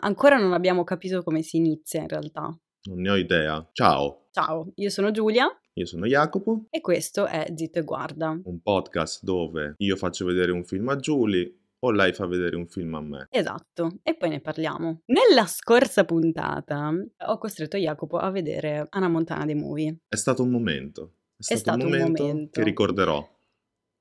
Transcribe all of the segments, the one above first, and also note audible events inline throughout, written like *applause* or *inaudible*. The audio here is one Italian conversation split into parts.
ancora non abbiamo capito come si inizia in realtà. Non ne ho idea. Ciao. Ciao, io sono Giulia. Io sono Jacopo. E questo è Zitto e Guarda. Un podcast dove io faccio vedere un film a Giulia o lei fa vedere un film a me. Esatto, e poi ne parliamo. Nella scorsa puntata ho costretto Jacopo a vedere Anna Montana dei Movie. È stato un momento. È stato, è stato un, momento un momento che ricorderò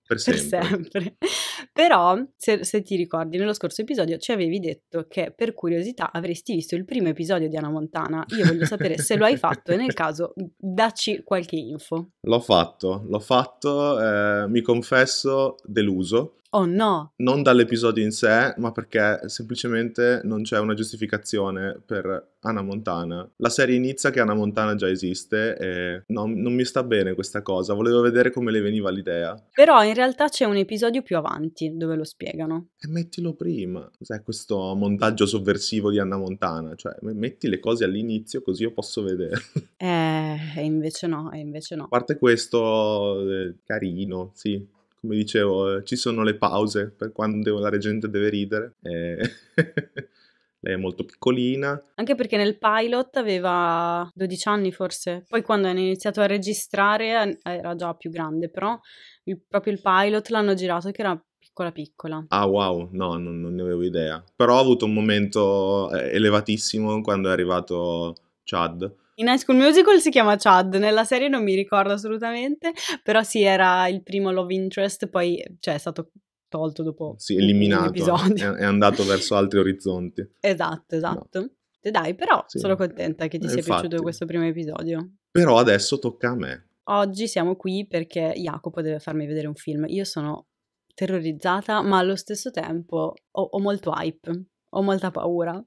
per sempre. Per sempre. *laughs* Però, se, se, ti ricordi, nello scorso episodio ci avevi detto che per curiosità avresti visto il primo episodio di Anna Montana. Io voglio sapere se lo hai fatto e nel *laughs* caso dacci qualche info. L'ho fatto, l'ho fatto, eh, mi confesso deluso Oh no! Non dall'episodio in sé, ma perché semplicemente non c'è una giustificazione per Anna Montana. La serie inizia che Anna Montana già esiste e non, non mi sta bene questa cosa, volevo vedere come le veniva l'idea. Però in realtà c'è un episodio più avanti dove lo spiegano. E mettilo prima, cos'è questo montaggio sovversivo di Anna Montana? Cioè, metti le cose all'inizio così io posso vedere. Eh, invece no, invece no. A parte questo, eh, carino, sì, come dicevo, eh, ci sono le pause per quando la gente deve ridere. E... *laughs* lei è molto piccolina. Anche perché nel pilot aveva 12 anni forse, poi quando hanno iniziato a registrare era già più grande, però il, proprio il pilot l'hanno girato che era piccola piccola. Ah wow, no, non, non ne avevo idea. Però ho avuto un momento eh, elevatissimo quando è arrivato Chad in High School Musical si chiama Chad, nella serie non mi ricordo assolutamente, però sì, era il primo love interest, poi cioè, è stato tolto dopo Sì, eliminato, è, andato verso altri orizzonti. Esatto, esatto. No. E dai, però sì. sono contenta che ti eh, sia infatti. piaciuto questo primo episodio. Però adesso tocca a me. Oggi siamo qui perché Jacopo deve farmi vedere un film. Io sono terrorizzata, ma allo stesso tempo ho, ho molto hype, ho molta paura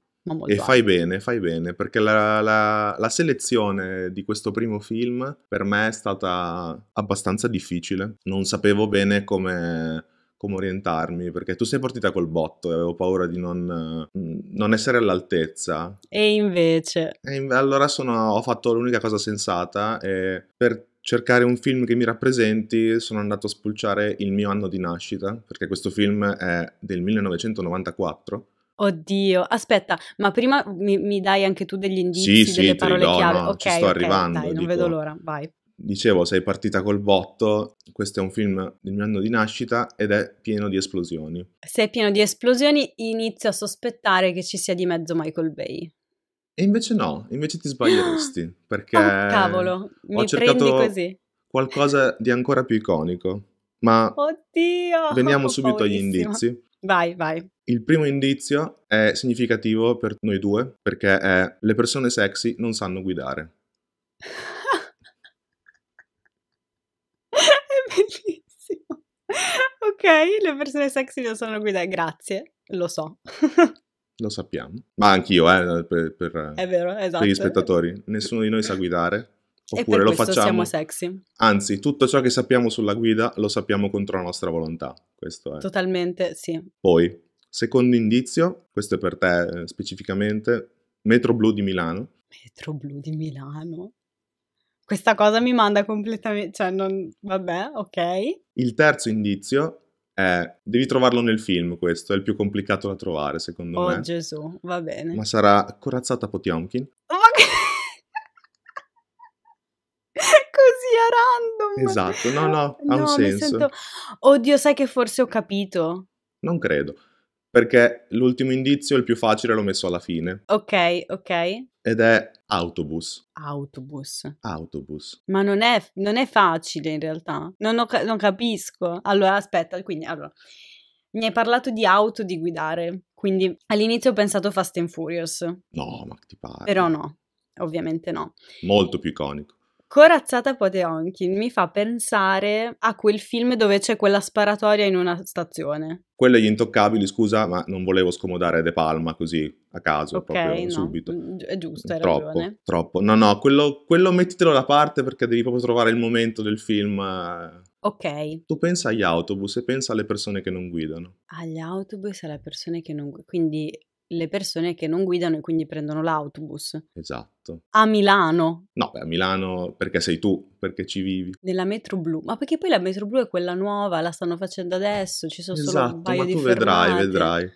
e fai bene, fai bene, perché la, la, la, selezione di questo primo film per me è stata abbastanza difficile. Non sapevo bene come, come orientarmi, perché tu sei partita col botto e avevo paura di non, non essere all'altezza. E invece? E allora sono, ho fatto l'unica cosa sensata e per cercare un film che mi rappresenti, sono andato a spulciare il mio anno di nascita, perché questo film è del 1994 Oddio, aspetta, ma prima mi, mi dai anche tu degli indizi, sì, delle sì, parole do, chiave. No, ok, sto okay, arrivando. Dai, non vedo l'ora, vai. Dicevo, sei partita col botto, questo è un film del mio anno di nascita ed è pieno di esplosioni. Se è pieno di esplosioni inizio a sospettare che ci sia di mezzo Michael Bay. E invece no, invece ti sbaglieresti, *gasps* ah, perché... Oh, cavolo, mi prendi così. qualcosa di ancora più iconico. Ma Oddio, veniamo *laughs* subito agli indizi. Vai, vai. Il primo indizio è significativo per noi due perché è le persone sexy non sanno guidare. *laughs* è bellissimo. Ok, le persone sexy non sanno guidare, grazie, lo so. *laughs* lo sappiamo, ma anch'io, eh, per, per, vero, esatto. per gli esatto. spettatori. Nessuno di noi sa guidare. Oppure lo facciamo. Anzi, tutto ciò che sappiamo sulla guida lo sappiamo contro la nostra volontà. Questo è. Totalmente, sì. Poi, secondo indizio, questo è per te eh, specificamente, Metro Blu di Milano. Metro Blu di Milano. Questa cosa mi manda completamente, cioè non... vabbè, ok. Il terzo indizio è, devi trovarlo nel film questo, è il più complicato da trovare secondo oh, me. Oh Gesù, va bene. Ma sarà Corazzata Potionkin? Ok. follia random. Esatto, no, no, ha no, un senso. Sento... Oddio, sai che forse ho capito. Non credo, perché l'ultimo indizio, il più facile, l'ho messo alla fine. Ok, ok. Ed è autobus. Autobus. Autobus. Ma non è, non è facile in realtà. Non, ho, non capisco. Allora, aspetta, quindi, allora. Mi hai parlato di auto, di guidare, quindi all'inizio ho pensato Fast and Furious. No, ma ti pare. Però no, ovviamente no. Molto più iconico. Corazzata Poteonkin mi fa pensare a quel film dove c'è quella sparatoria in una stazione. Quello è Gli Intoccabili, scusa, ma non volevo scomodare De Palma così a caso, okay, proprio no. subito. Mm, è giusto, hai troppo, ragione. Troppo, no no, quello, quello mettitelo da parte perché devi proprio trovare il momento del film... Eh. Ok. Tu pensa agli autobus e pensa alle persone che non guidano. Agli autobus e alle persone che non guidano, quindi le persone che non guidano e quindi prendono l'autobus. Esatto. A Milano. No, beh, a Milano perché sei tu, perché ci vivi. Nella metro blu, ma perché poi la metro blu è quella nuova, la stanno facendo adesso, ci sono esatto, solo un paio di Esatto, ma tu vedrai, vedrai.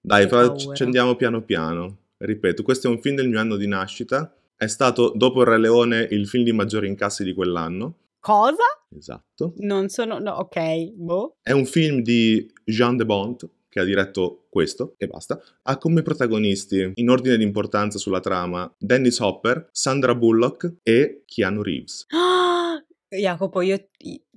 Dai, però ci andiamo piano piano. Ripeto, questo è un film del mio anno di nascita. È stato, dopo Il Re Leone, il film di maggiori incassi di quell'anno. Cosa? Esatto. Non sono... No, ok, boh. È un film di Jean de Bont, che ha diretto questo e basta, ha come protagonisti, in ordine di importanza sulla trama, Dennis Hopper, Sandra Bullock e Keanu Reeves. *gasps* Jacopo, io,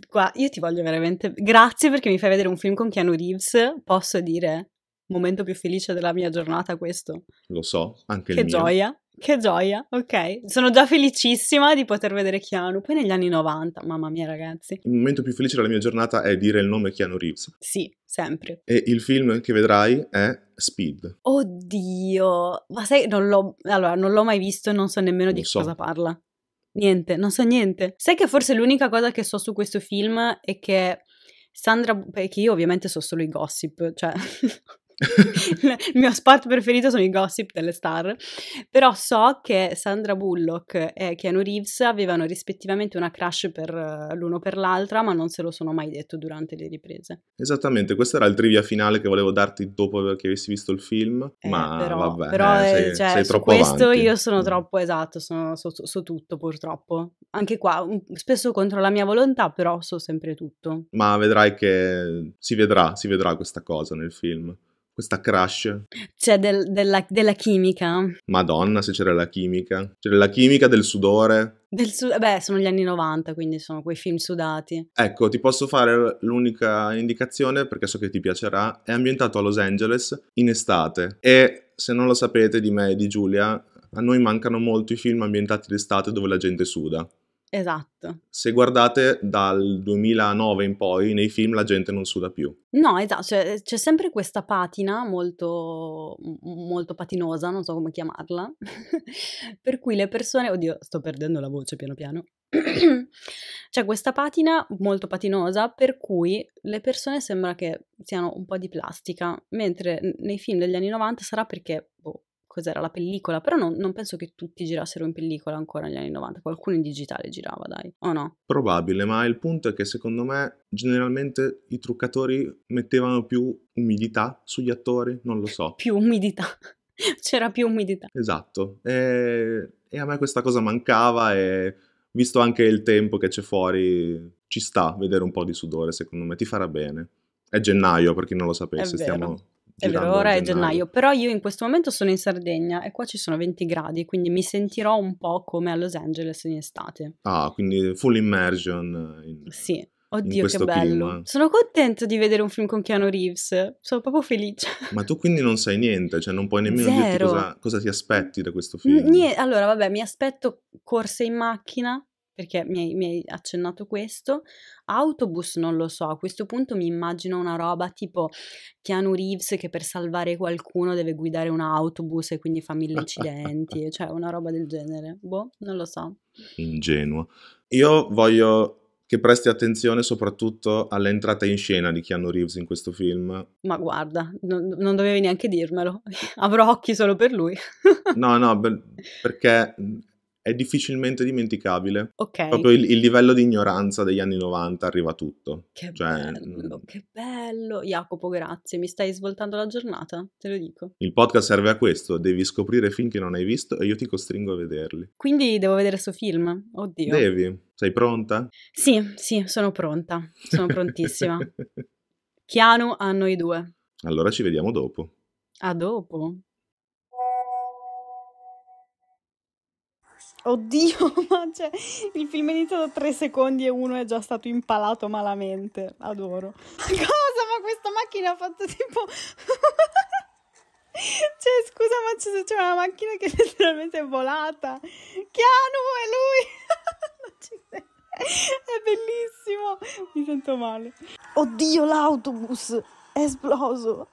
qua, io ti voglio veramente... Grazie perché mi fai vedere un film con Keanu Reeves, posso dire, momento più felice della mia giornata questo. Lo so, anche che il mio. Che gioia. Che gioia, ok. Sono già felicissima di poter vedere Keanu. Poi negli anni 90, mamma mia ragazzi. Il momento più felice della mia giornata è dire il nome Keanu Reeves. Sì, sempre. E il film che vedrai è Speed. Oddio, ma sai, non l'ho, allora, non l'ho mai visto e non so nemmeno di so. cosa parla. Niente, non so niente. Sai che forse l'unica cosa che so su questo film è che Sandra, perché io ovviamente so solo i gossip, cioè *laughs* *laughs* il mio spot preferito sono i gossip delle star, però so che Sandra Bullock e Keanu Reeves avevano rispettivamente una crush per eh, l'uno per l'altra, ma non se lo sono mai detto durante le riprese. Esattamente, questo era il trivia finale che volevo darti dopo che avessi visto il film, eh, ma però, vabbè, però, eh, eh sei, cioè, sei troppo questo avanti. io sono mm. troppo, esatto, sono, so, so tutto purtroppo. Anche qua, spesso contro la mia volontà, però so sempre tutto. Ma vedrai che si vedrà, si vedrà questa cosa nel film questa crush. C'è cioè, del, della, della, chimica. Madonna, se c'era la chimica. C'era la chimica del sudore. Del su- beh, sono gli anni 90, quindi sono quei film sudati. Ecco, ti posso fare l'unica indicazione, perché so che ti piacerà. È ambientato a Los Angeles in estate. E se non lo sapete di me e di Giulia, a noi mancano molto i film ambientati d'estate dove la gente suda. Esatto. Se guardate dal 2009 in poi, nei film la gente non suda più. No, esatto, cioè, eh, c'è sempre questa patina molto, molto patinosa, non so come chiamarla, *laughs* per cui le persone, oddio, sto perdendo la voce piano piano, *clears throat* c'è questa patina molto patinosa per cui le persone sembra che siano un po' di plastica, mentre nei film degli anni 90 sarà perché boh, cos'era la pellicola, però non, non, penso che tutti girassero in pellicola ancora negli anni 90, qualcuno in digitale girava, dai, o no? Probabile, ma il punto è che secondo me generalmente i truccatori mettevano più umidità sugli attori, non lo so. *laughs* più umidità, *laughs* c'era più umidità. Esatto, e, e a me questa cosa mancava e visto anche il tempo che c'è fuori, ci sta vedere un po' di sudore, secondo me, ti farà bene. È gennaio, per chi non lo sapesse, stiamo è vero, ora è gennaio, però io in questo momento sono in Sardegna e qua ci sono 20 gradi, quindi mi sentirò un po' come a Los Angeles in estate. Ah, quindi full immersion. In... Sì. Oddio, che bello. Clima. Sono contento di vedere un film con Keanu Reeves. Sono proprio felice. Ma tu quindi non sai niente, cioè non puoi nemmeno Zero. dirti cosa, cosa, ti aspetti da questo film. N- allora, vabbè, mi aspetto corse in macchina perché mi hai, mi hai, accennato questo. Autobus non lo so, a questo punto mi immagino una roba tipo Keanu Reeves che per salvare qualcuno deve guidare un autobus e quindi fa mille incidenti, *laughs* cioè una roba del genere. Boh, non lo so. Ingenuo. Io voglio che presti attenzione soprattutto all'entrata in scena di Keanu Reeves in questo film. Ma guarda, no, non dovevi neanche dirmelo, *laughs* avrò occhi solo per lui. no, no, per, *laughs* perché è difficilmente dimenticabile. Ok. Proprio il, il, livello di ignoranza degli anni 90 arriva tutto. Che cioè, bello, mh. Mm. che bello. Jacopo, grazie, mi stai svoltando la giornata, te lo dico. Il podcast serve a questo, devi scoprire film che non hai visto e io ti costringo a vederli. Quindi devo vedere questo film, oddio. Devi, sei pronta? Sì, sì, sono pronta, sono prontissima. *laughs* Chiano a noi due. Allora ci vediamo dopo. A dopo. Oddio, *laughs* ma cioè, il film è iniziato tre secondi e uno è già stato impalato malamente. Adoro. Cosa? Ma questa macchina ha fatto tipo... *laughs* cioè, scusa, ma c'è, c'è una macchina che è letteralmente volata. Chiano è lui! *laughs* non ci sei. È bellissimo. Mi sento male. Oddio, l'autobus è esploso.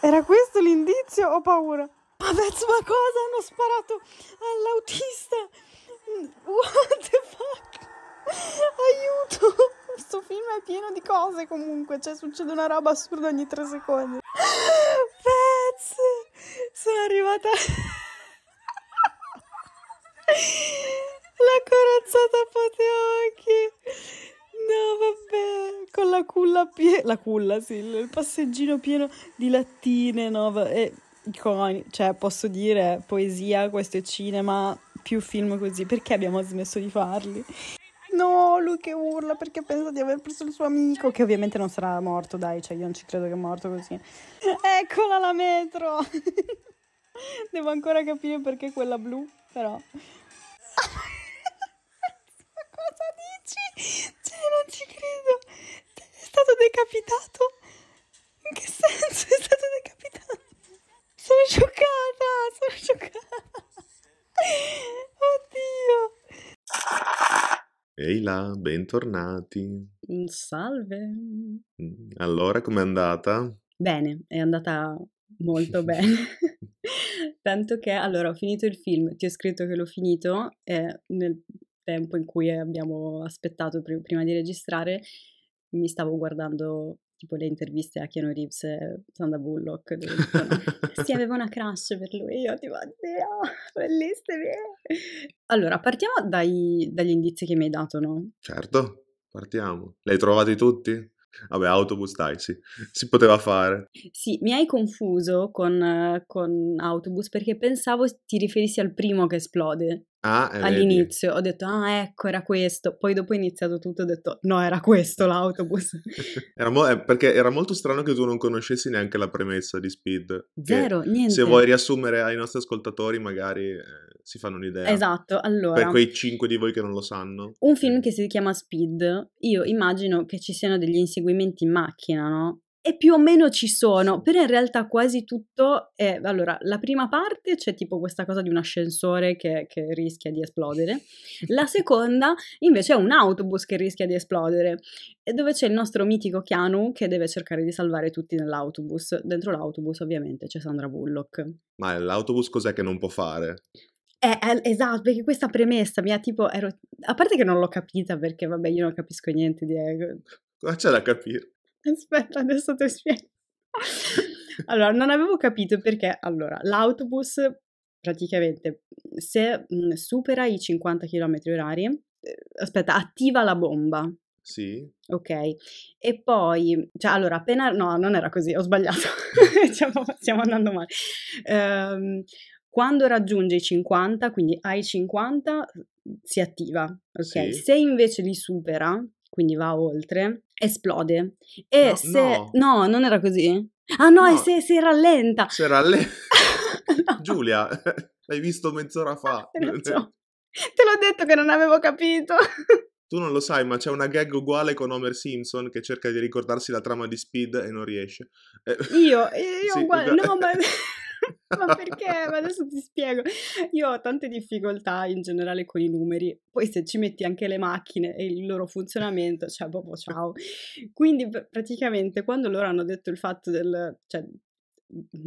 Era questo l'indizio? Ho paura. Ma pezzo, ma cosa? Hanno sparato all'autista! What the fuck? Aiuto! Questo film è pieno di cose comunque, cioè succede una roba assurda ogni tre secondi. Pezzi! Sono arrivata... la corazzata a Poteocchi! No, vabbè, con la culla piena... La culla, sì, il passeggino pieno di lattine, no, vabbè... Eh, iconi, cioè posso dire poesia, questo è cinema, più film così, perché abbiamo smesso di farli? No, lui che urla perché pensa di aver preso il suo amico, che ovviamente non sarà morto, dai, cioè io non ci credo che è morto così. Eccola la metro! *laughs* Devo ancora capire perché quella blu, però... *laughs* Cosa dici? Cioè, non ci credo! È stato decapitato? In che senso è stato decapitato? Sono scioccata, sono scioccata. Oddio. Ehi là, bentornati. Mm, salve. Mm, allora, com'è andata? Bene, è andata molto *laughs* bene. *laughs* Tanto che, allora, ho finito il film, ti ho scritto che l'ho finito e nel tempo in cui abbiamo aspettato pr- prima di registrare mi stavo guardando tipo le interviste a Keanu Reeves e Sandra Bullock dove dicono si *laughs* aveva una crush per lui io tipo oddio bellissimi allora partiamo dai, dagli indizi che mi hai dato no? certo partiamo li hai trovati tutti? Vabbè, autobus taxi, si poteva fare. Sì, mi hai confuso con, con autobus perché pensavo ti riferissi al primo che esplode. Ah, eh, All'inizio vedi. ho detto, ah ecco, era questo. Poi dopo è iniziato tutto, ho detto, no, era questo l'autobus. *laughs* era mo- eh, perché era molto strano che tu non conoscessi neanche la premessa di Speed. Zero, niente. Se vuoi riassumere ai nostri ascoltatori, magari eh, si fanno un'idea. Esatto, allora. Per quei cinque di voi che non lo sanno. Un film eh. che si chiama Speed, io immagino che ci siano degli inseguimenti in macchina, no? e più o meno ci sono, però in realtà quasi tutto è... Allora, la prima parte c'è tipo questa cosa di un ascensore che, che rischia di esplodere, la seconda invece è un autobus che rischia di esplodere, dove c'è il nostro mitico Keanu che deve cercare di salvare tutti nell'autobus. Dentro l'autobus ovviamente c'è Sandra Bullock. Ma l'autobus cos'è che non può fare? Eh, eh, esatto, perché questa premessa mi ha tipo... Ero... A parte che non l'ho capita perché, vabbè, io non capisco niente di... Cosa eh, c'è da capire? *laughs* Aspetta, adesso ti spiego. Allora, non avevo capito perché, allora, l'autobus praticamente se supera i 50 km orari, eh, aspetta, attiva la bomba. Sì. Ok. E poi, cioè, allora, appena... No, non era così, ho sbagliato. *laughs* *laughs* stiamo, stiamo, andando male. Ehm, quando raggiunge i 50, quindi ai 50, si attiva. Ok. Sì. Se invece li supera, quindi va oltre, esplode. E no, se... No. no. non era così? Ah no, no. e se si rallenta. Si rallenta. *laughs* Giulia, *laughs* l'hai visto mezz'ora fa. *laughs* Te l'ho detto che non avevo capito. Tu non lo sai, ma c'è una gag uguale con Homer Simpson che cerca di ricordarsi la trama di Speed e non riesce. Eh, io? *laughs* Io sì, uguale... No, ma... *laughs* *laughs* ma perché? Ma adesso ti spiego. Io ho tante difficoltà in generale con i numeri. Poi se ci metti anche le macchine e il loro funzionamento, cioè proprio boh, boh, ciao. Quindi praticamente quando loro hanno detto il fatto del... Cioè,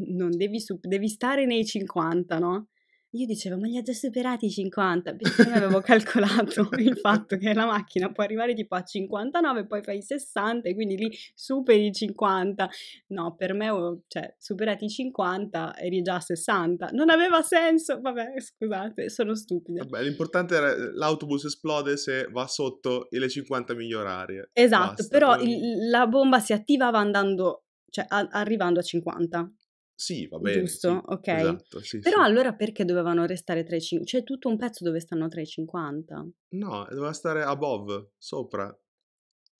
non devi, su- devi stare nei 50, no? Io dicevo, ma li ha già superati i 50, perché non avevo *laughs* calcolato il fatto che la macchina può arrivare tipo a 59, poi fai 60, e quindi lì superi i 50. No, per me, oh, cioè, superati i 50 eri già a 60. Non aveva senso, vabbè, scusate, sono stupida. Vabbè, l'importante era eh, l'autobus esplode se va sotto le 50 miglia orarie. Esatto, Basta, però il, la bomba si attivava andando, cioè a, arrivando a 50. Sì, va bene. Giusto? Sì, ok. Esatto, sì, Però sì. allora perché dovevano restare tra i 50? C'è cioè tutto un pezzo dove stanno tra i 50. No, doveva stare above, sopra.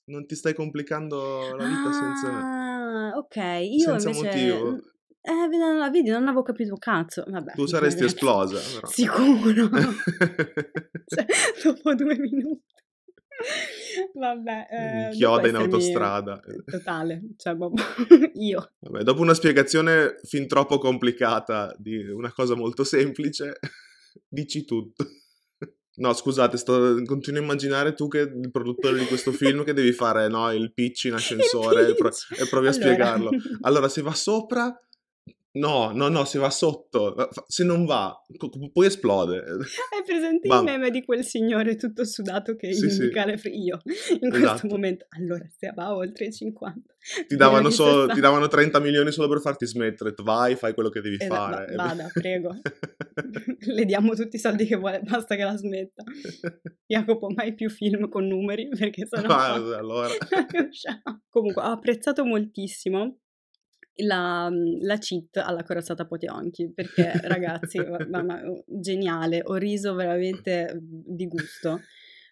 Non ti stai complicando la vita ah, senza... ok. Io senza invece... motivo. Eh, vedi, non avevo capito cazzo. Vabbè, tu saresti esplosa, però. Sicuro. *laughs* *laughs* cioè, dopo due minuti. Vabbè, eh, chioda in autostrada. Totale, cioè boh, *laughs* io. Vabbè, dopo una spiegazione fin troppo complicata di una cosa molto semplice, *laughs* dici tutto. *laughs* No, scusate, sto, continuo a immaginare tu che il produttore di questo film che devi fare no, il pitch in ascensore pitch. E, e, provi a allora. spiegarlo. Allora, se va sopra No, no, no, se va sotto, se non va, poi esplode. *laughs* Hai presente Bam. il meme di quel signore tutto sudato che sì, indica sì. Fr- io in esatto. questo momento? Allora, se va oltre i 50. Ti davano, so, ti davano, 30 milioni solo per farti smettere, vai, fai quello che devi esatto, fare. Va, vada, *laughs* prego. *laughs* Le diamo tutti i soldi che vuole, basta che la smetta. Jacopo, mai più film con numeri, perché sennò... Ah, allora. Comunque, ho apprezzato moltissimo la, la cheat alla corazzata Potionchi, perché ragazzi, *laughs* mamma, geniale, ho riso veramente di gusto.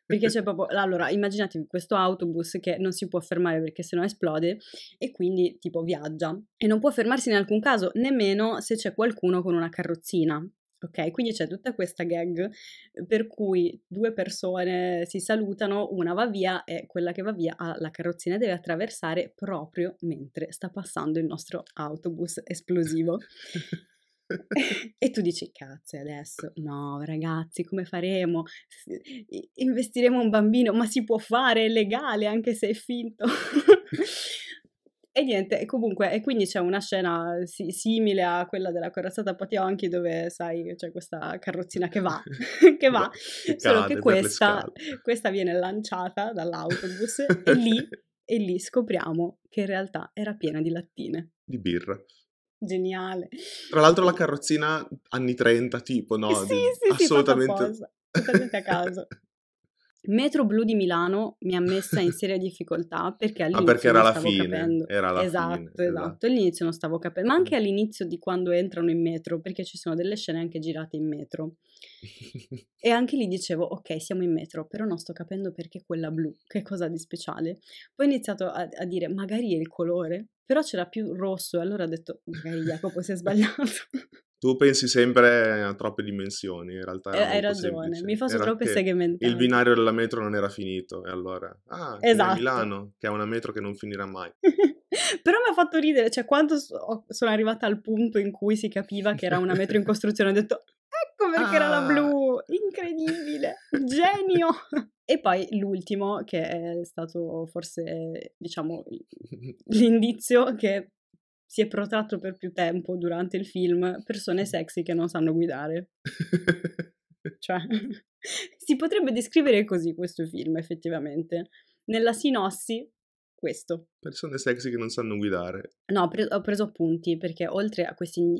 Perché c'è proprio, allora immaginatevi questo autobus che non si può fermare perché sennò esplode e quindi tipo viaggia e non può fermarsi in alcun caso, nemmeno se c'è qualcuno con una carrozzina Ok, quindi c'è tutta questa gag per cui due persone si salutano, una va via e quella che va via ha la carrozzina deve attraversare proprio mentre sta passando il nostro autobus esplosivo. *laughs* e tu dici cazzo adesso no ragazzi come faremo investiremo un bambino ma si può fare è legale anche se è finto *laughs* E niente, e comunque, e quindi c'è una scena si- simile a quella della corazzata Pationchi dove, sai, c'è questa carrozzina che va, *laughs* che va, che solo che questa, questa, viene lanciata dall'autobus *laughs* e, lì, e lì scopriamo che in realtà era piena di lattine. Di birra. Geniale. Tra l'altro la carrozzina anni 30 tipo, no? Sì, di... sì, assolutamente. Sì, totalmente a caso. Metro Blu di Milano mi ha messa in *laughs* seria difficoltà perché ah, all'inizio ah, perché era non stavo la fine, capendo. Era la esatto, fine, esatto, esatto, all'inizio non stavo capendo, ma mm. anche all'inizio di quando entrano in metro, perché ci sono delle scene anche girate in metro. *laughs* e anche lì dicevo, ok, siamo in metro, però non sto capendo perché quella blu, che cosa di speciale. Poi ho iniziato a, a dire, magari è il colore, però c'era più rosso e allora ho detto, magari Jacopo si è sbagliato. Tu pensi sempre a troppe dimensioni, in realtà. Hai ragione, semplice. mi faccio era troppe segmentazioni. Il binario della metro non era finito, e allora... Ah, esatto. Milano, che è una metro che non finirà mai. *laughs* Però mi ha fatto ridere, cioè quando so- sono arrivata al punto in cui si capiva che era una metro in *laughs* costruzione, ho detto ecco perché ah. era la ah. blu, incredibile, genio! E poi l'ultimo, che è stato forse, diciamo, *laughs* l'indizio che si è protratto per più tempo durante il film persone sexy che non sanno guidare. *laughs* cioè, *laughs* si potrebbe descrivere così questo film, effettivamente. Nella sinossi, questo persone sexy che non sanno guidare. No, pre- ho preso appunti perché oltre a questi in-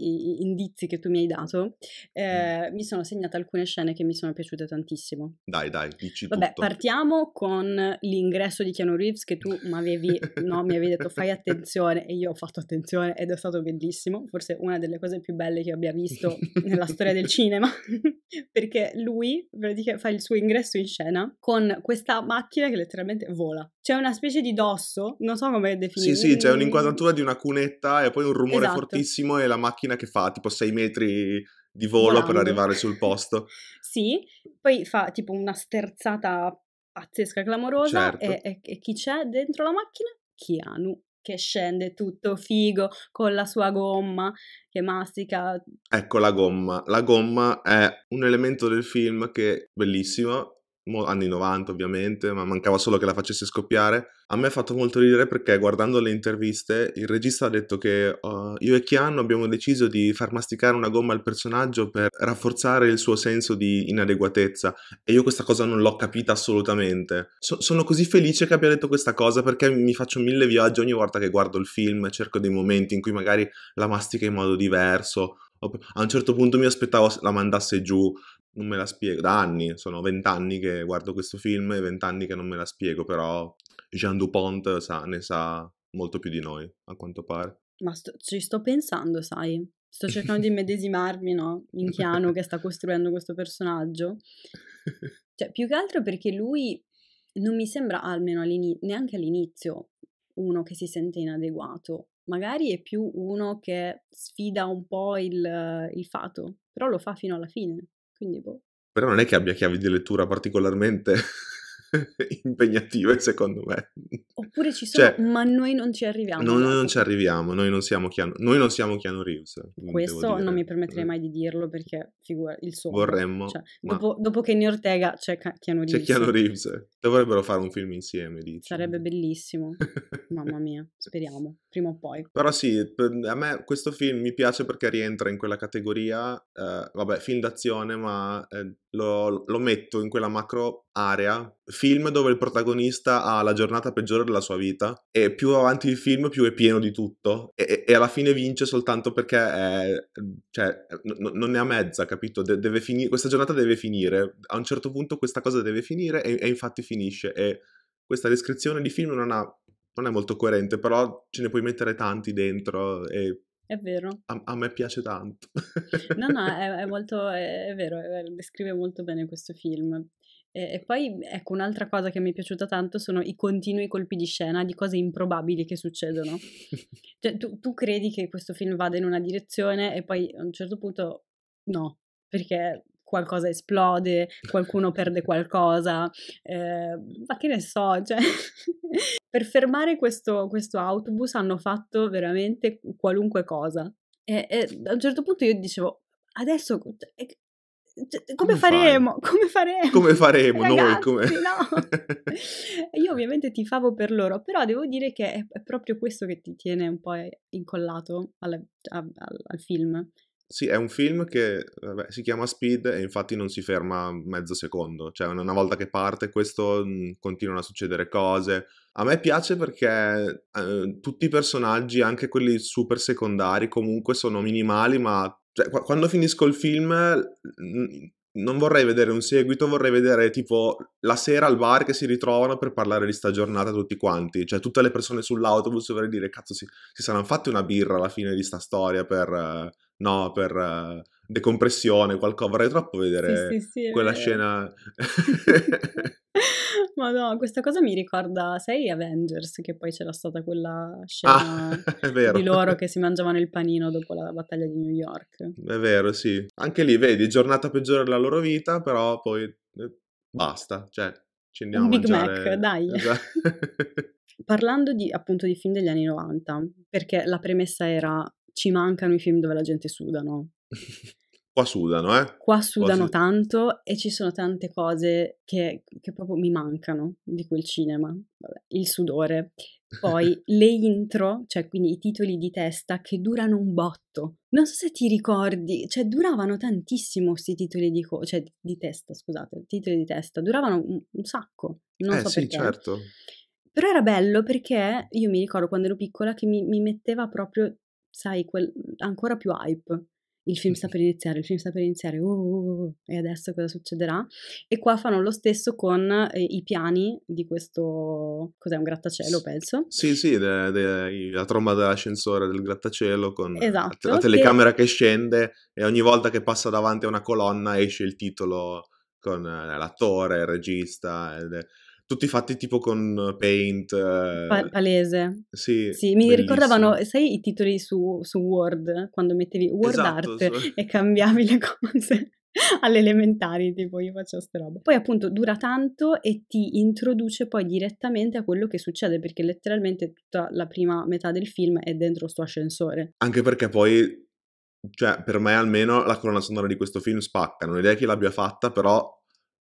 indizi che tu mi hai dato, mm. eh, mm. mi sono segnata alcune scene che mi sono piaciute tantissimo. Dai, dai, dici Vabbè, tutto. partiamo con l'ingresso di Keanu Reeves che tu mi avevi, no, mi avevi detto fai attenzione e io ho fatto attenzione ed è stato bellissimo, forse una delle cose più belle che abbia visto nella storia del cinema, *laughs* perché lui praticamente fa il suo ingresso in scena con questa macchina che letteralmente vola. C'è una specie di dosso, non so come definire? Sì, sì, c'è un'inquadratura di una cunetta e poi un rumore esatto. fortissimo e la macchina che fa tipo 6 metri di volo Volando. per arrivare sul *laughs* posto. sì, poi fa tipo una sterzata pazzesca, clamorosa certo. e, e, e chi c'è dentro la macchina? Keanu che scende tutto figo con la sua gomma che mastica. Ecco la gomma. La gomma è un elemento del film che è bellissimo anni 90 ovviamente, ma mancava solo che la facesse scoppiare. A me ha fatto molto ridere perché guardando le interviste il regista ha detto che uh, io e Chiano abbiamo deciso di far masticare una gomma al personaggio per rafforzare il suo senso di inadeguatezza e io questa cosa non l'ho capita assolutamente. So- sono così felice che abbia detto questa cosa perché mi faccio mille viaggi ogni volta che guardo il film, cerco dei momenti in cui magari la mastica in modo diverso. A un certo punto mi aspettavo la mandasse giù, non me la spiego, da anni, sono vent'anni che guardo questo film e vent'anni che non me la spiego, però Jean Dupont sa, ne sa molto più di noi, a quanto pare. Ma sto, ci sto pensando, sai, sto cercando di *laughs* immedesimarmi, no, in Chiano che sta costruendo questo personaggio. Cioè, più che altro perché lui non mi sembra, almeno all'ini- neanche all'inizio, uno che si sente inadeguato. Magari è più uno che sfida un po' il, il fato, però lo fa fino alla fine. Quindi boh. Però non è che abbia chiavi di lettura particolarmente *laughs* impegnative, secondo me. Oppure ci sono, cioè, ma noi non ci arriviamo. No, noi esatto. non ci arriviamo, noi non siamo Keanu, noi non siamo Keanu Reeves. Questo non mi permetterei mai di dirlo perché, figura, il suo... Vorremmo. Cioè, ma... dopo, che in Ortega c'è Keanu Reeves. C'è Keanu Reeves. Dovrebbero fare un film insieme, dici. Sarebbe bellissimo. Mamma mia, *laughs* speriamo, prima o poi. Però sì, per, a me questo film mi piace perché rientra in quella categoria, eh, vabbè, film d'azione, ma eh, lo, lo metto in quella macro area film dove il protagonista ha la giornata peggiore della sua vita e più avanti il film più è pieno di tutto e, e alla fine vince soltanto perché è, cioè, n- non ne ha mezza, capito? De- fini- questa giornata deve finire, a un certo punto questa cosa deve finire e, e infatti finisce e questa descrizione di film non, ha, non, è molto coerente, però ce ne puoi mettere tanti dentro e... È vero. A, a me piace tanto. no, no, *laughs* è, è molto, è, è vero, descrive molto bene questo film e, e poi, ecco, un'altra cosa che mi è piaciuta tanto sono i continui colpi di scena di cose improbabili che succedono. *laughs* cioè, tu, tu credi che questo film vada in una direzione e poi a un certo punto no, perché qualcosa esplode, qualcuno perde qualcosa, eh, ma che ne so, cioè, *laughs* per fermare questo, questo, autobus hanno fatto veramente qualunque cosa. E, e, a un certo punto io dicevo, adesso cioè, cioè, come, *laughs* come faremo? Come faremo? Come faremo Ragazzi, noi? Come... No. *laughs* *laughs* Io ovviamente ti favo per loro, però devo dire che è, proprio questo che ti tiene un po' incollato alla, a, al, al, film. Sì, è un film che vabbè, si chiama Speed e infatti non si ferma mezzo secondo, cioè una volta che parte questo mm, continuano a succedere cose. A me piace perché eh, tutti i personaggi, anche quelli super secondari, comunque sono minimali ma cioè, qu- quando finisco il film, non vorrei vedere un seguito, vorrei vedere tipo la sera al bar che si ritrovano per parlare di sta giornata tutti quanti, cioè tutte le persone sull'autobus vorrei dire cazzo si, si saranno fatti una birra alla fine di sta storia per, uh, no, per, uh, decompressione, qualcosa. Vorrei troppo vedere sì, sì, sì, quella scena. *laughs* Ma no, questa cosa mi ricorda, sai Avengers, che poi c'era stata quella scena ah, *laughs* di loro che si mangiavano il panino dopo la battaglia di New York. È vero, sì. Anche lì, vedi, giornata peggiore della loro vita, però poi eh, basta, cioè ci andiamo Un a Big mangiare... Mac, dai. *laughs* Esatto. Parlando di, appunto di film degli anni 90, perché la premessa era ci mancano i film dove la gente suda, no? Qua sudano, eh? Qua sudano Qua tanto e ci sono tante cose che, che, proprio mi mancano di quel cinema. Vabbè, il sudore. Poi *laughs* le intro, cioè quindi i titoli di testa che durano un botto. Non so se ti ricordi, cioè duravano tantissimo questi titoli di, co- cioè, di testa, scusate, titoli di testa, duravano un, un sacco. Non eh, so sì, perché. certo. Però era bello perché io mi ricordo quando ero piccola che mi, mi metteva proprio, sai, quel, ancora più hype il film sta per iniziare, il film sta per iniziare, uh, uh, uh, uh, e adesso cosa succederà? E qua fanno lo stesso con eh, i piani di questo, cos'è un grattacielo penso? Sì, sì, de, de, la tromba dell'ascensore del grattacielo con eh, esatto, la, telecamera che... che scende e ogni volta che passa davanti a una colonna esce il titolo con eh, l'attore, il regista. Ed, tutti fatti tipo con eh, Paint. Eh... Pa- palese. Sì, sì mi bellissimo. ricordavano, sai i titoli su, su Word, quando mettevi Word esatto, Art so. e cambiavi le cose *laughs* alle elementari, tipo io faccio queste robe. Poi appunto dura tanto e ti introduce poi direttamente a quello che succede, perché letteralmente tutta la prima metà del film è dentro sto ascensore. Anche perché poi, cioè per me almeno, la colonna sonora di questo film spacca, non ho idea chi l'abbia fatta, però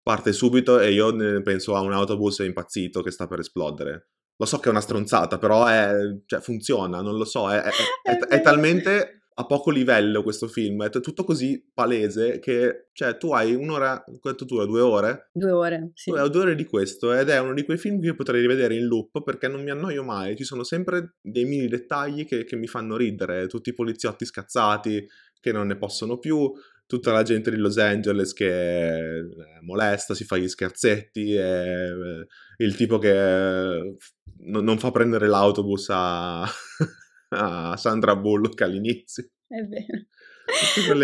Parte subito e io penso a un autobus impazzito che sta per esplodere. Lo so che è una stronzata, però è, cioè, funziona, non lo so, è, è, è talmente a poco livello questo film, è tutto così palese che, cioè, tu hai un'ora, quanto tu hai, due ore? Due ore, sì. Tu due ore di questo ed è uno di quei film che io potrei rivedere in loop perché non mi annoio mai, ci sono sempre dei mini dettagli che, che mi fanno ridere, tutti i poliziotti scazzati che non ne possono più, tutta la gente di Los Angeles che eh, molesta, si fa gli scherzetti, eh, il tipo che eh, non fa prendere l'autobus a, *laughs* a Sandra Bullock all'inizio. È vero.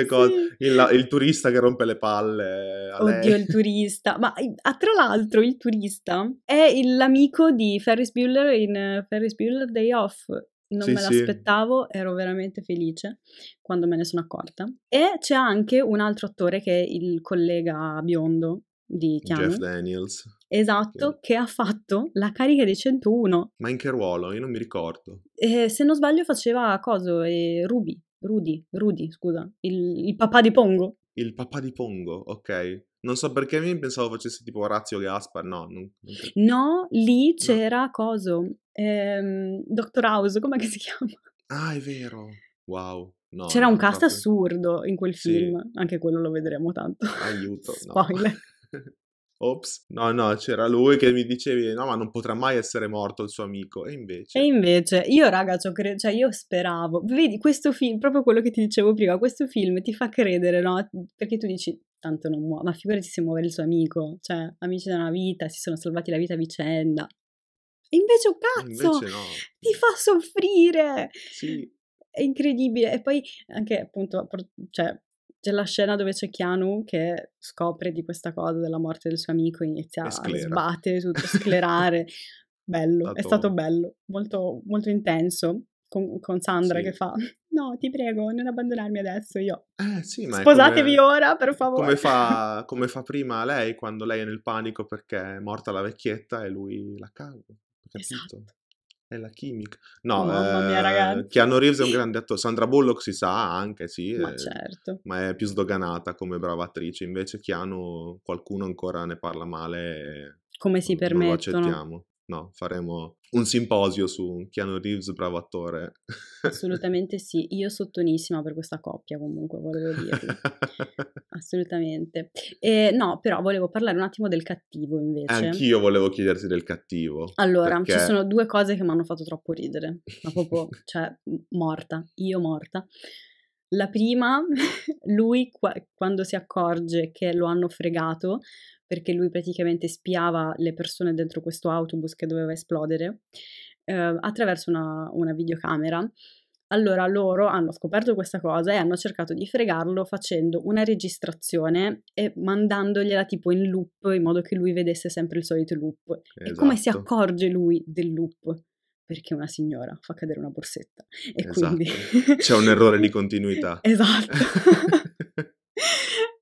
Cose, sì. il, il, turista che rompe le palle. Oddio, lei. il turista. Ma ah, tra l'altro, il turista è l'amico di Ferris Bueller in Ferris Bueller Day Off non sì, me l'aspettavo, sì. ero veramente felice quando me ne sono accorta. E c'è anche un altro attore che è il collega biondo di Keanu. Jeff Daniels. Esatto, che... che ha fatto la carica dei 101. Ma in che ruolo? Io non mi ricordo. Eh, se non sbaglio faceva coso, eh, Ruby, Rudy, Rudy, scusa, il, il papà di Pongo. Il papà di Pongo, ok. Non so perché mi pensavo facesse tipo Orazio Gaspar, no. Non... No, lì c'era no. coso, ehm, Doctor House, com'è che si *laughs* chiama? Ah, è vero. Wow. No, C'era un cast proprio... assurdo in quel film, sì. anche quello lo vedremo tanto. Aiuto. *laughs* Spoiler. No. *laughs* Ops, no, no, c'era lui che mi dicevi no, ma non potrà mai essere morto il suo amico. E invece, e invece io, raga, cre- cioè, io speravo. Vedi, questo film, proprio quello che ti dicevo prima, questo film ti fa credere, no? Perché tu dici, tanto non muore, ma figurati se muore il suo amico. Cioè, amici da una vita, si sono salvati la vita a vicenda. E invece un cazzo! Invece no. Ti fa soffrire! Sì. È incredibile. E poi anche appunto, cioè, c'è la scena dove c'è Keanu che scopre di questa cosa della morte del suo amico e inizia a sbattere, tutto, a *laughs* sclerare. bello, stato... è stato bello, molto, molto intenso. Con, con Sandra sì. che fa: No, ti prego, non abbandonarmi adesso. Io eh, sì, sposatevi come... ora, per favore. Come fa, come fa prima lei quando lei è nel panico perché è morta la vecchietta e lui la calma. Esatto. Capito? Esatto. È la chimica. No, oh, Mamma mia, eh, ragazzi. Keanu Reeves è un grande attore. Sandra Bullock si sa anche, sì. Ma, è, eh, certo. ma è più sdoganata come brava attrice. Invece Keanu, qualcuno ancora ne parla male. Come si permettono. Non lo accettiamo. No, faremo un simposio su Keanu Reeves, bravo attore. Assolutamente sì. Io sottonissima per questa coppia, comunque, volevo dirvi. *laughs* assolutamente. Eh, no, però volevo parlare un attimo del cattivo invece. Anch'io volevo chiederti del cattivo. Allora, perché... ci sono due cose che mi hanno fatto troppo ridere, ma proprio, *laughs* cioè, morta, io morta. La prima, *laughs* lui qua, quando si accorge che lo hanno fregato, perché lui praticamente spiava le persone dentro questo autobus che doveva esplodere, eh, attraverso una, una videocamera allora loro hanno scoperto questa cosa e hanno cercato di fregarlo facendo una registrazione e mandandogliela tipo in loop in modo che lui vedesse sempre il solito loop. Esatto. E come si esatto. accorge lui del loop? Perché una signora fa cadere una borsetta e esatto. quindi... C'è un errore di continuità. *laughs* esatto. *laughs*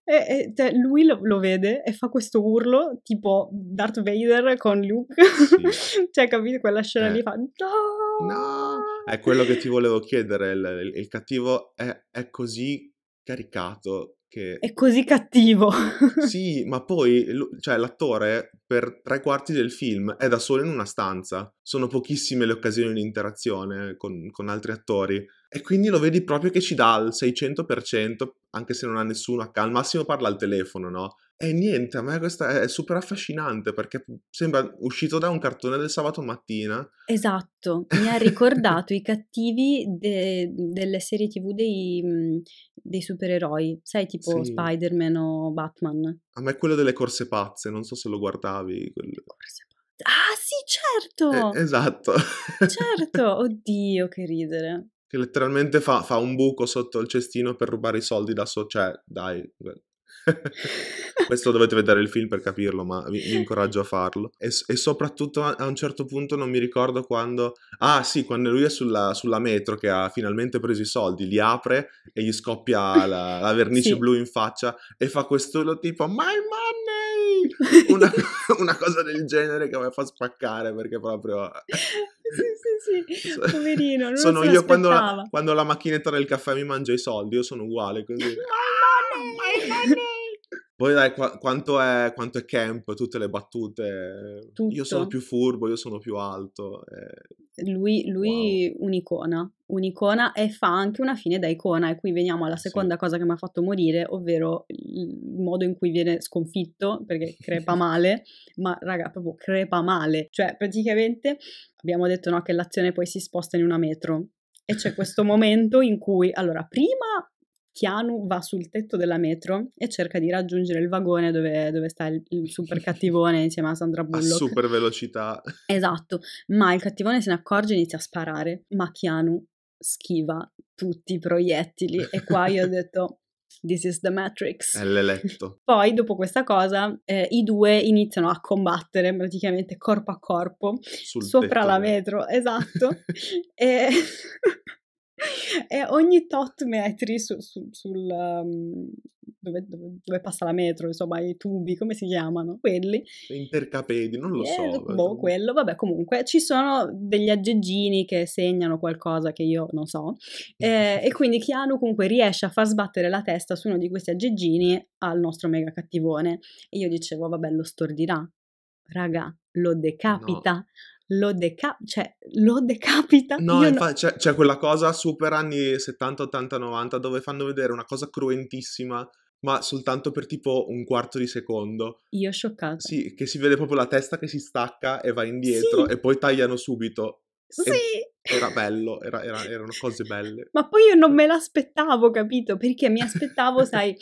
E, e, cioè, lui lo, lo, vede e fa questo urlo tipo Darth Vader con Luke. Sì. *laughs* cioè, capito quella scena eh. lì? Fa no! No! è quello che ti volevo chiedere, il, il cattivo è, è così caricato che... È così cattivo. sì, ma poi, cioè, l'attore per tre quarti del film è da solo in una stanza. Sono pochissime le occasioni di interazione con, con altri attori. E quindi lo vedi proprio che ci dà il 600%, anche se non ha nessuno, al massimo parla al telefono, no? E eh, niente, a me questa è super affascinante perché sembra uscito da un cartone del sabato mattina. Esatto, mi ha *laughs* ricordato i cattivi de- delle serie TV dei, mm, dei supereroi, sai, tipo sì. Spider-Man o Batman. A me quello delle corse pazze, non so se lo guardavi. Quello. Corse pazze. Ah, sì, certo! Eh, esatto. certo, *laughs* oddio, che ridere. Che letteralmente fa, fa un buco sotto il cestino per rubare i soldi da so, cioè, dai, *laughs* Questo dovete vedere il film per capirlo, ma vi, vi incoraggio a farlo. E, e, soprattutto a un certo punto non mi ricordo quando... Ah sì, quando lui è sulla, sulla metro che ha finalmente preso i soldi, li apre e gli scoppia la, la vernice sì. blu in faccia e fa questo tipo My money! *laughs* Una, una cosa del genere che mi fa spaccare perché proprio... *laughs* sì, sì, sì, poverino. Non sono io quando la, quando la macchinetta del caffè mi mangia i soldi, io sono uguale così. My money! My money! Poi dai qu- quanto, è, quanto, è, camp, tutte le battute. Tutto. Io sono più furbo, io sono più alto. Eh. Lui, lui wow. un'icona, un'icona e fa anche una fine da icona. E qui veniamo alla seconda sì. cosa che mi ha fatto morire, ovvero il modo in cui viene sconfitto, perché crepa *laughs* male, ma raga, proprio crepa male. Cioè, praticamente abbiamo detto no, che l'azione poi si sposta in una metro. E c'è questo momento in cui, allora, prima Keanu va sul tetto della metro e cerca di raggiungere il vagone dove, dove sta il, il, super cattivone insieme a Sandra Bullock. A super velocità. *laughs* Esatto, ma il cattivone se ne accorge e inizia a sparare, ma Keanu schiva tutti i proiettili e qua io ho detto This is the Matrix. È l'eletto. *laughs* Poi, dopo questa cosa, eh, i due iniziano a combattere praticamente corpo a corpo Sul sopra tetto. la metro, esatto. *laughs* e *laughs* e ogni tot metri su, su, sul, um, dove, dove, dove, passa la metro, insomma, i tubi, come si chiamano? Quelli. Intercapedi, non lo eh, so. Boh, quello, vabbè, comunque ci sono degli aggeggini che segnano qualcosa che io non so. Eh, e *laughs* quindi Chiano comunque riesce a far sbattere la testa su uno di questi aggeggini al nostro mega cattivone. E io dicevo, vabbè, lo stordirà. Raga, lo decapita. No lo, decapita, cioè, lo *laughs* decapita. No, Io infatti C'è, cioè, c'è, cioè, quella cosa super anni 70, 80, 90 dove fanno vedere una cosa cruentissima, ma soltanto per tipo un quarto di secondo. Io scioccato. Sì, che si vede proprio la testa che si stacca e va indietro sì. e poi tagliano subito. Sì! E era bello, *laughs* era, era, erano cose belle. Ma poi io non me l'aspettavo, capito? Perché mi aspettavo, sai,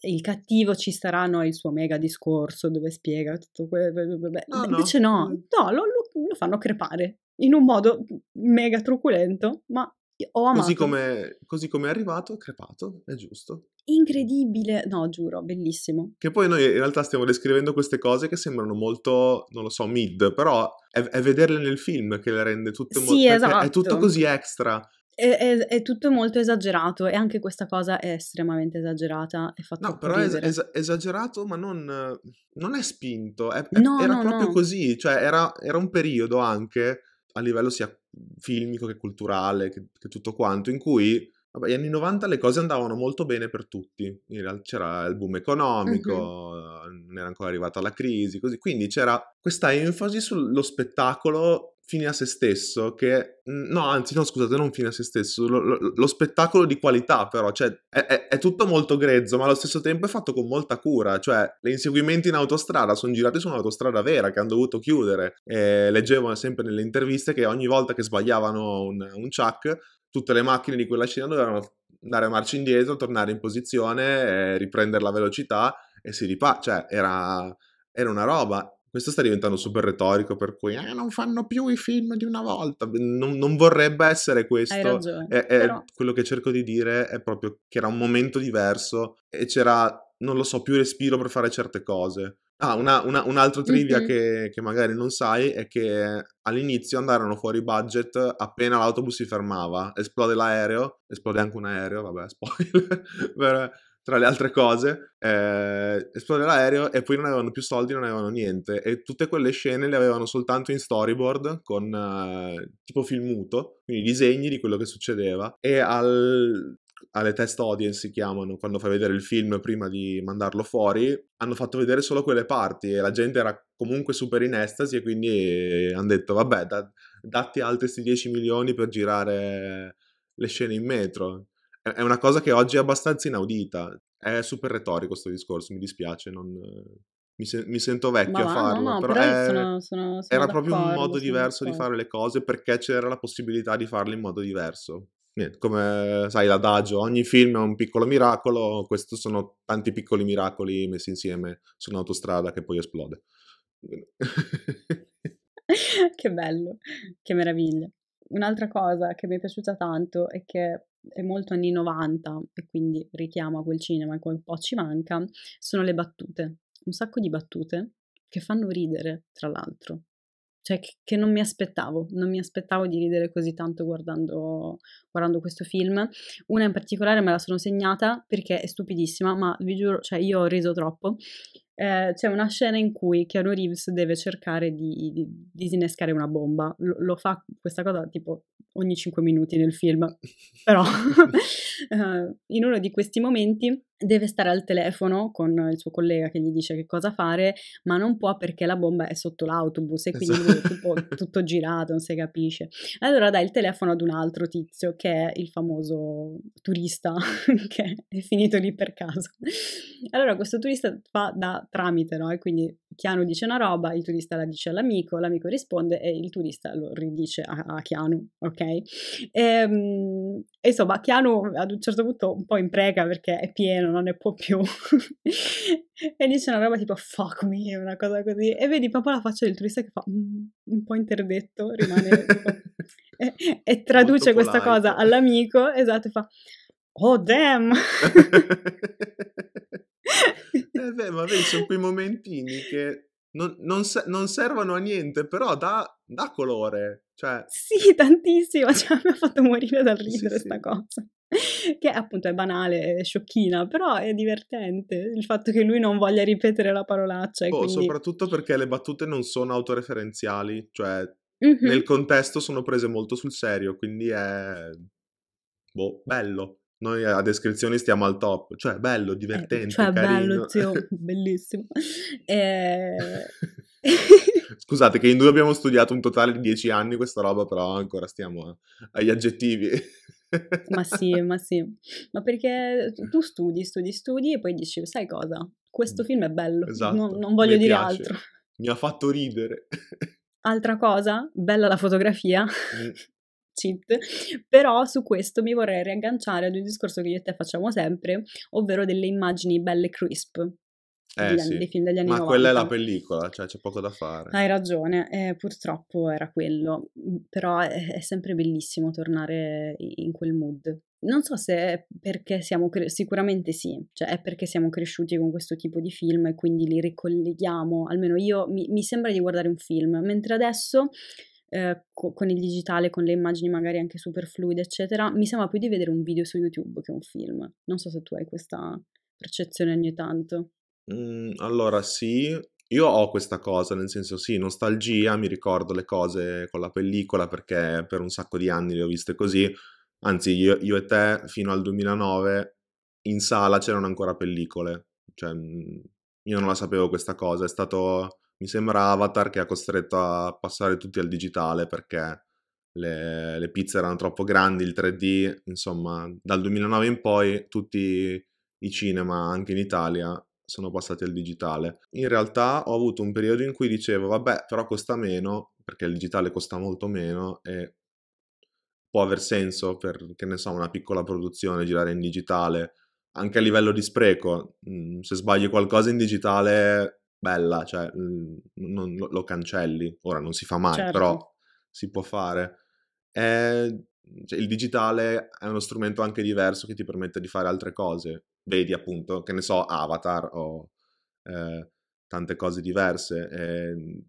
il cattivo ci sarà no, il suo mega discorso dove spiega tutto quello. No, Invece no, no, mm. no lo, lo fanno crepare in un modo mega truculento, ma ho amato. Così come, così come è arrivato, crepato, è giusto. Incredibile, no, giuro, bellissimo. Che poi noi in realtà stiamo descrivendo queste cose che sembrano molto, non lo so, mid, però è, è vederle nel film che le rende tutte molto... Sì, esatto. È tutto esatto. così extra. È, è, è, tutto molto esagerato e anche questa cosa è estremamente esagerata. È fatta no, però è es- esagerato, ma non, non è spinto. È, no, era no, proprio no. così, cioè era, era, un periodo anche a livello sia filmico che culturale, che, che tutto quanto, in cui vabbè, gli anni 90 le cose andavano molto bene per tutti. c'era il boom economico, uh-huh. non era ancora arrivata la crisi, così. Quindi c'era questa enfasi sullo spettacolo fine a se stesso che... Mm, no, anzi, no, scusate, non fine a se stesso, lo, lo, lo spettacolo di qualità però, cioè è, è, è, tutto molto grezzo, ma allo stesso tempo è fatto con molta cura, cioè gli inseguimenti in autostrada sono girate su un'autostrada vera che hanno dovuto chiudere, e leggevo sempre nelle interviste che ogni volta che sbagliavano un, un chuck, tutte le macchine di quella scena dovevano andare a marcia indietro, tornare in posizione, riprendere la velocità e si ripa cioè era era una roba. Questo sta diventando super retorico, per cui eh, non fanno più i film di una volta. Non, non vorrebbe essere questo. Hai ragione. È, è però... Quello che cerco di dire è proprio che era un momento diverso e c'era, non lo so, più respiro per fare certe cose. Ah, una, una, un altro trivia mm-hmm. che, che, magari non sai è che all'inizio andarono fuori budget appena l'autobus si fermava, esplode l'aereo, esplode anche un aereo, vabbè, *laughs* spoiler tra le altre cose, eh, esplodeva l'aereo e poi non avevano più soldi, non avevano niente. E tutte quelle scene le avevano soltanto in storyboard con eh, tipo film muto, quindi disegni di quello che succedeva. E al, alle test audience si chiamano, quando fai vedere il film prima di mandarlo fuori, hanno fatto vedere solo quelle parti e la gente era comunque super in estasi e quindi hanno detto vabbè, da, datti altri 10 milioni per girare le scene in metro è una cosa che oggi è abbastanza inaudita. È super retorico questo discorso, mi dispiace, non... mi, se- mi, sento vecchio ma a farlo, no, no, però, però è... sono, sono, sono era proprio un modo diverso di fare le cose perché c'era la possibilità di farle in modo diverso. Niente, come sai l'adagio, ogni film è un piccolo miracolo, questi sono tanti piccoli miracoli messi insieme su un'autostrada che poi esplode. *laughs* che bello, che meraviglia. Un'altra cosa che mi è piaciuta tanto è che è molto anni 90 e quindi richiama quel cinema che un po' ci manca, sono le battute. Un sacco di battute che fanno ridere, tra l'altro. Cioè, che, non mi aspettavo, non mi aspettavo di ridere così tanto guardando, guardando, questo film. Una in particolare me la sono segnata perché è stupidissima, ma vi giuro, cioè io ho riso troppo. Eh, c'è una scena in cui Keanu Reeves deve cercare di, di, di disinnescare una bomba. Lo, lo fa questa cosa tipo ogni 5 minuti nel film, *laughs* però *laughs* *laughs* eh, in uno di questi momenti deve stare al telefono con il suo collega che gli dice che cosa fare, ma non può perché la bomba è sotto l'autobus e esatto. quindi esatto. è *laughs* tutto, girato, non si capisce. Allora dai il telefono ad un altro tizio che è il famoso turista *laughs* che è finito lì per caso. Allora questo turista fa da tramite, no? E quindi Chiano dice una roba, il turista la dice all'amico, l'amico risponde e il turista lo ridice a, a Chiano, ok? Ehm, e, insomma, Chiano ad un certo punto un po' impreca perché è pieno non ne può più. *laughs* e dice una roba tipo fuck me, una cosa così. E vedi proprio la faccia del turista che fa mm, un po' interdetto, rimane tipo, *laughs* e, e, traduce questa cosa all'amico, esatto, e fa oh damn! *laughs* eh beh, ma vedi, sono quei momentini che non, non, non, servono a niente, però da, dà colore. Cioè... Sì, tantissimo, cioè, mi ha fatto morire dal ridere sì, sì. cosa che appunto è banale, è sciocchina, però è divertente il fatto che lui non voglia ripetere la parolaccia. Oh, quindi... Soprattutto perché le battute non sono autoreferenziali, cioè mm-hmm. nel contesto sono prese molto sul serio, quindi è... Boh, bello noi a descrizione stiamo al top, cioè bello, eh, divertente, cioè, *laughs* eh, cioè, carino. bello, zio, bellissimo. E... Scusate che in due abbiamo studiato un totale di dieci anni questa roba, però ancora stiamo agli aggettivi ma *laughs* sì, ma sì. Ma perché tu studi, studi, studi e poi dici, sai cosa? Questo mm. film è bello, esatto, non, non voglio dire piace. altro. Mi ha fatto ridere. Altra cosa, bella la fotografia. Mm. *laughs* Cheat. Però su questo mi vorrei riagganciare ad un discorso che io e te facciamo sempre, ovvero delle immagini belle crisp eh, sì. dei film degli anni ma 90. Ma quella è la pellicola, cioè c'è poco da fare. Hai ragione, eh, purtroppo era quello, mm, però è, è, sempre bellissimo tornare in quel mood. Non so se è perché siamo, cre- sicuramente sì, cioè è perché siamo cresciuti con questo tipo di film e quindi li ricolleghiamo, almeno io mi, mi sembra di guardare un film, mentre adesso... Eh, co- con il digitale, con le immagini magari anche super fluide, eccetera, mi sembra più di vedere un video su YouTube che un film. Non so se tu hai questa percezione ogni tanto. Mhmm, allora sì, io ho questa cosa, nel senso sì, nostalgia, mi ricordo le cose con la pellicola perché per un sacco di anni le ho viste così, anzi io, io e te fino al 2009 in sala c'erano ancora pellicole, cioè mhmm, io non la sapevo questa cosa, è stato, mi sembra Avatar che ha costretto a passare tutti al digitale perché le, le pizze erano troppo grandi, il 3D, insomma dal 2009 in poi tutti i cinema anche in Italia sono passati al digitale. In realtà ho avuto un periodo in cui dicevo, vabbè, però costa meno, perché il digitale costa molto meno e può aver senso per, che ne so, una piccola produzione girare in digitale, anche a livello di spreco. Mm, se sbagli qualcosa in digitale, bella, cioè mm, non, lo cancelli. Ora non si fa mai, certo. però si può fare. È, cioè, il digitale è uno strumento anche diverso che ti permette di fare altre cose vedi appunto, che ne so, Avatar o eh, tante cose diverse. E ehm,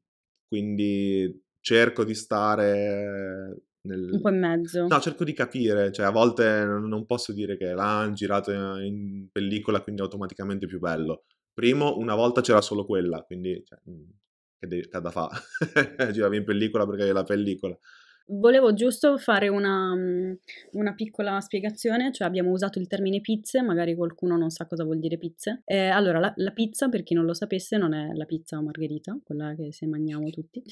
quindi cerco di stare nel... un po' in mezzo. No, cerco di capire, cioè a volte non posso dire che l'hanno girato in pellicola, quindi automaticamente è più bello. Primo, una volta c'era solo quella, quindi cioè, mm, che, de- che da fa, *laughs* Giravi in pellicola perché è la pellicola. Volevo giusto fare una, mm, una, piccola spiegazione, cioè abbiamo usato il termine pizze, magari qualcuno non sa cosa vuol dire pizze. Eh, allora, la, la, pizza, per chi non lo sapesse, non è la pizza margherita, quella che se mangiamo tutti,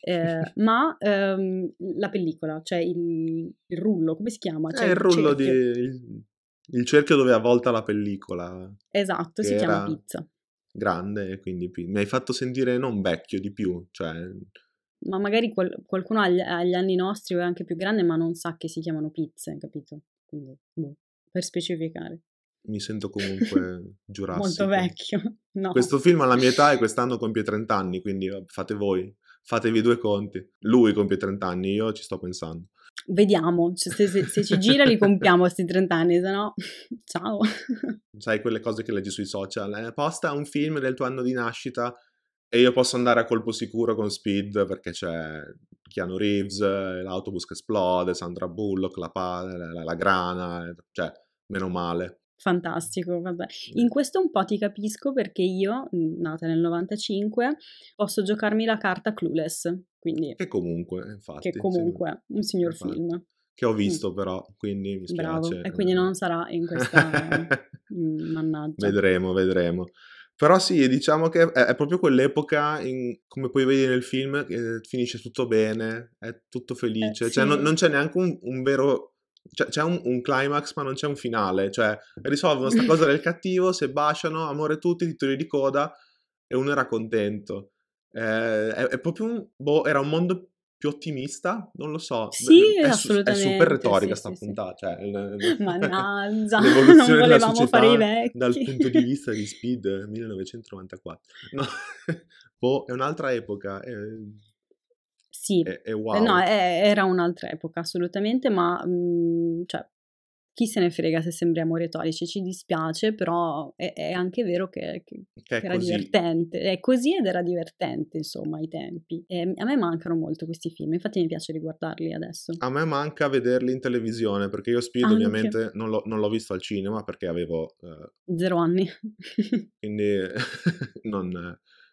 eh, *laughs* ma ehm, la pellicola, cioè il, il, rullo, come si chiama? Eh, cioè, eh, il rullo cerchio. di... Il cerchio dove è avvolta la pellicola. Esatto, si chiama pizza. Grande, quindi mi hai fatto sentire non vecchio di più, cioè ma magari qual- qualcuno agli, agli, anni nostri o è anche più grande, ma non sa che si chiamano pizze, capito? Quindi, boh, per specificare. Mi sento comunque *laughs* giurassico. Molto vecchio, no. Questo film alla mia età e quest'anno compie 30 anni, quindi fate voi, fatevi due conti. Lui compie 30 anni, io ci sto pensando. Vediamo, cioè, se, se, se, ci gira li compiamo questi 30 anni, se no ciao. Sai quelle cose che leggi sui social, eh, posta un film del tuo anno di nascita e io posso andare a colpo sicuro con Speed perché c'è Keanu Reeves, l'autobus che esplode, Sandra Bullock, la, pala, la, la grana, cioè, meno male. Fantastico, vabbè. In questo un po' ti capisco perché io, nata nel 95, posso giocarmi la carta Clueless, quindi... Che comunque, infatti. Che comunque, sì, un signor infatti. film. Che ho mm. visto mm. però, quindi mi spiace. Bravo. E quindi eh. non sarà in questa... *laughs* mannaggia. Vedremo, vedremo. Però sì, diciamo che è, è proprio quell'epoca, in, come puoi vedere nel film, che finisce tutto bene, è tutto eh, felice, eh, cioè non, non, c'è neanche un, un vero... Cioè, c'è un, un, climax ma non c'è un finale, cioè risolvono questa cosa del *laughs* cattivo, se baciano, amore tutti, titoli di coda e uno era contento. Eh, è, è, proprio un... Boh, era un mondo più ottimista? Non lo so. Sì, è, assolutamente. È super retorica sì, sì, puntata. Sì. Cioè, l- *laughs* Mannaggia, *laughs* non volevamo fare i vecchi. Dal punto di vista di *laughs* Speed 1994. No, boh, è un'altra epoca. È... Eh. Sì, è, è eh, wow. no, era un'altra epoca assolutamente, ma mh, mm, cioè, chi se ne frega se sembriamo retorici, ci dispiace, però è, è anche vero che, che, che, che era così. divertente, è così ed era divertente insomma ai tempi. E a me mancano molto questi film, infatti mi piace riguardarli adesso. A me manca vederli in televisione perché io Speed anche. ovviamente non l'ho, non l'ho, visto al cinema perché avevo... Eh... Zero anni. quindi *laughs* non,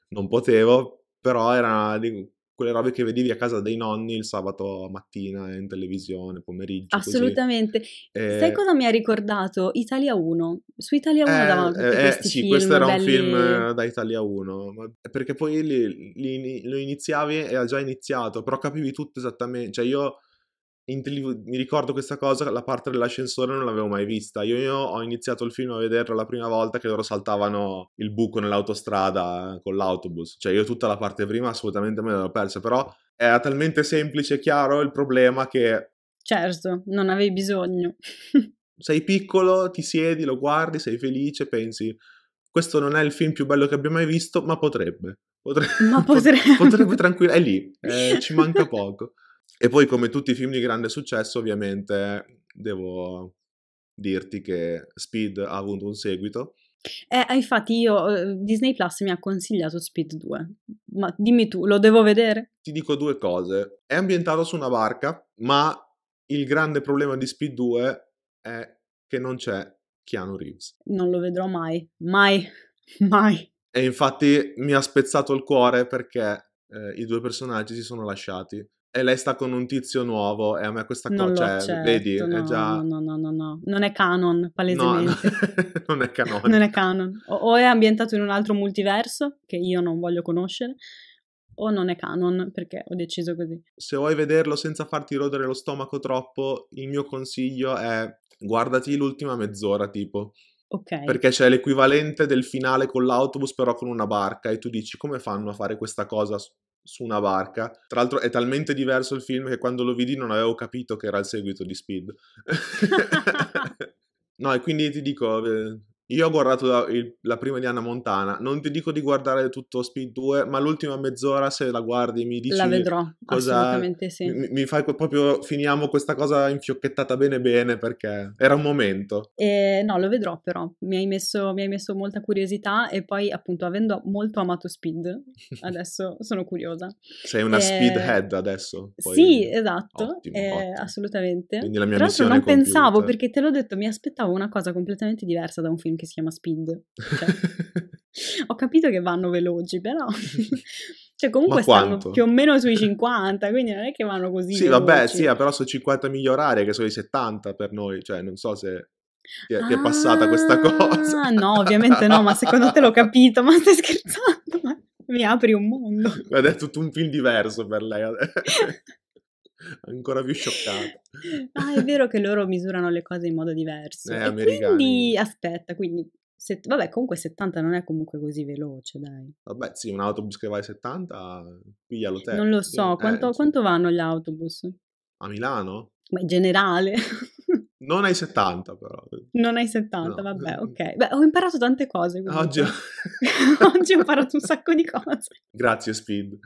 non potevo, però era di quelle robe che vedevi a casa dei nonni il sabato mattina in televisione, pomeriggio. Assolutamente. Eh, Sai cosa mi ha ricordato? Italia 1. Su Italia 1 eh, davano eh, tutti eh, questi sì, film. Sì, questo era belli... un film eh, da Italia 1, perché poi li, li, lo iniziavi e ha già iniziato, però capivi tutto esattamente. Cioè io Intelli- mi ricordo questa cosa, la parte dell'ascensore non l'avevo mai vista. Io, io, ho iniziato il film a vederlo la prima volta che loro saltavano il buco nell'autostrada eh, con l'autobus. Cioè io tutta la parte prima assolutamente me l'avevo persa, però era talmente semplice e chiaro il problema che... Certo, non avevi bisogno. *laughs* sei piccolo, ti siedi, lo guardi, sei felice, pensi... Questo non è il film più bello che abbia mai visto, ma potrebbe. Potre- ma *laughs* potrebbe. potrebbe tranquillo. È lì, eh, ci manca *laughs* poco. E poi, come tutti i film di grande successo, ovviamente devo dirti che Speed ha avuto un seguito. Eh, ah, infatti io, uhm, Disney Plus mi ha consigliato Speed 2, ma dimmi tu, lo devo vedere? Ti dico due cose, è ambientato su una barca, ma il grande problema di Speed 2 è che non c'è Keanu Reeves. Non lo vedrò mai, mai, *laughs* mai. E infatti mi ha spezzato il cuore perché eh, i due personaggi si sono lasciati e lei sta con un tizio nuovo e a me questa cosa, cioè, vedi, no, è già... No, no, no, no, non è canon, palesemente. No, *laughs* non è canon. non è canon. O, o, è ambientato in un altro multiverso, che io non voglio conoscere, o non è canon, perché ho deciso così. Se vuoi vederlo senza farti rodere lo stomaco troppo, il mio consiglio è guardati l'ultima mezz'ora, tipo. Okay. Perché c'è l'equivalente del finale con l'autobus, però con una barca, e tu dici come fanno a fare questa cosa su una barca. Tra l'altro è talmente diverso il film che quando lo vidi non avevo capito che era il seguito di Speed. *laughs* *laughs* no, e quindi ti dico, eh, io ho guardato la, il, la, prima di Anna Montana, non ti dico di guardare tutto Speed 2, ma l'ultima mezz'ora se la guardi mi dici... La vedrò, cosa, assolutamente sì. Mi, mi fai proprio, finiamo questa cosa infiocchettata bene bene perché era un momento. Eh, no, lo vedrò però, mi hai, messo, mi hai messo molta curiosità e poi appunto avendo molto amato Speed, *laughs* adesso sono curiosa. Sei una eh, speedhead adesso? Poi... Sì, esatto, ottimo, eh, ottimo. assolutamente. Quindi la mia Tra l'altro non pensavo, perché te l'ho detto, mi aspettavo una cosa completamente diversa da un film che si chiama Speed. Cioè, *laughs* ho capito che vanno veloci, però... *laughs* cioè comunque stanno più o meno sui 50, quindi non è che vanno così Sì, veloci. vabbè, sì, però sono 50 miglia orarie che sono i 70 per noi, cioè non so se... Ti è, ti è passata questa ah, cosa? No, ovviamente no, ma secondo te l'ho capito, ma stai scherzando? Ma *laughs* mi apri un mondo. Ed è tutto un film diverso per lei ancora più scioccata. Ah, è vero che loro misurano le cose in modo diverso. Eh, quindi, aspetta, quindi... Se, vabbè, comunque 70 non è comunque così veloce, dai. Vabbè, sì, un autobus che va a 70, piglia l'hotel. Non lo so, eh, quanto, eh, quanto vanno gli autobus? A Milano? Ma in generale. Non ai 70 però. Non ai 70, no. vabbè, ok. Beh, ho imparato tante cose. Oggi... *laughs* Oggi ho imparato un sacco di cose. Grazie Speed.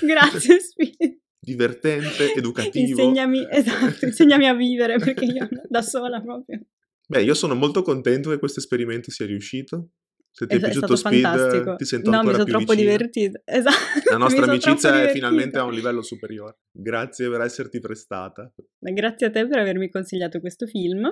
Grazie Speed divertente, *laughs* educativo. insegnami, eh. esatto, *laughs* insegnami a vivere perché io da sola proprio. Beh, io sono molto contento che questo esperimento sia riuscito. Se ti è, è piaciuto Speed, fantastico. ti sento no, ancora più No, mi sono troppo divertito, *laughs* Esatto. La nostra amicizia è finalmente a un livello superiore. Grazie per esserti prestata. Grazie a te per avermi consigliato questo film.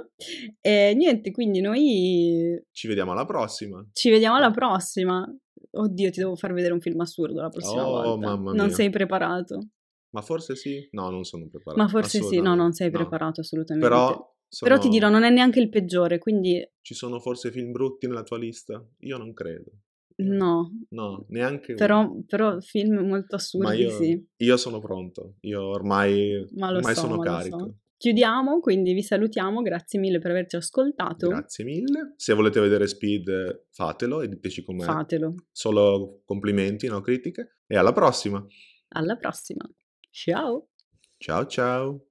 E niente, quindi noi... Ci vediamo alla prossima. Ci vediamo alla eh. prossima. Oddio, ti devo far vedere un film assurdo la prossima oh, volta. Mamma mia. Non sei preparato. Ma forse sì? No, non sono preparato. Ma forse sì, no, non sei no. preparato assolutamente. Però, sono... Però ti dirò, non è neanche il peggiore, quindi... Ci sono forse film brutti nella tua lista? Io non credo. No. No, neanche però, però, film molto assurdi, io, sì. Io sono pronto, io ormai, ormai so, sono carico. So. Chiudiamo, quindi vi salutiamo, grazie mille per averci ascoltato. Grazie mille. Se volete vedere Speed, fatelo e diteci com'è. Fatelo. Solo complimenti, no critiche. E alla prossima. Alla prossima. Ciao. Ciao, ciao.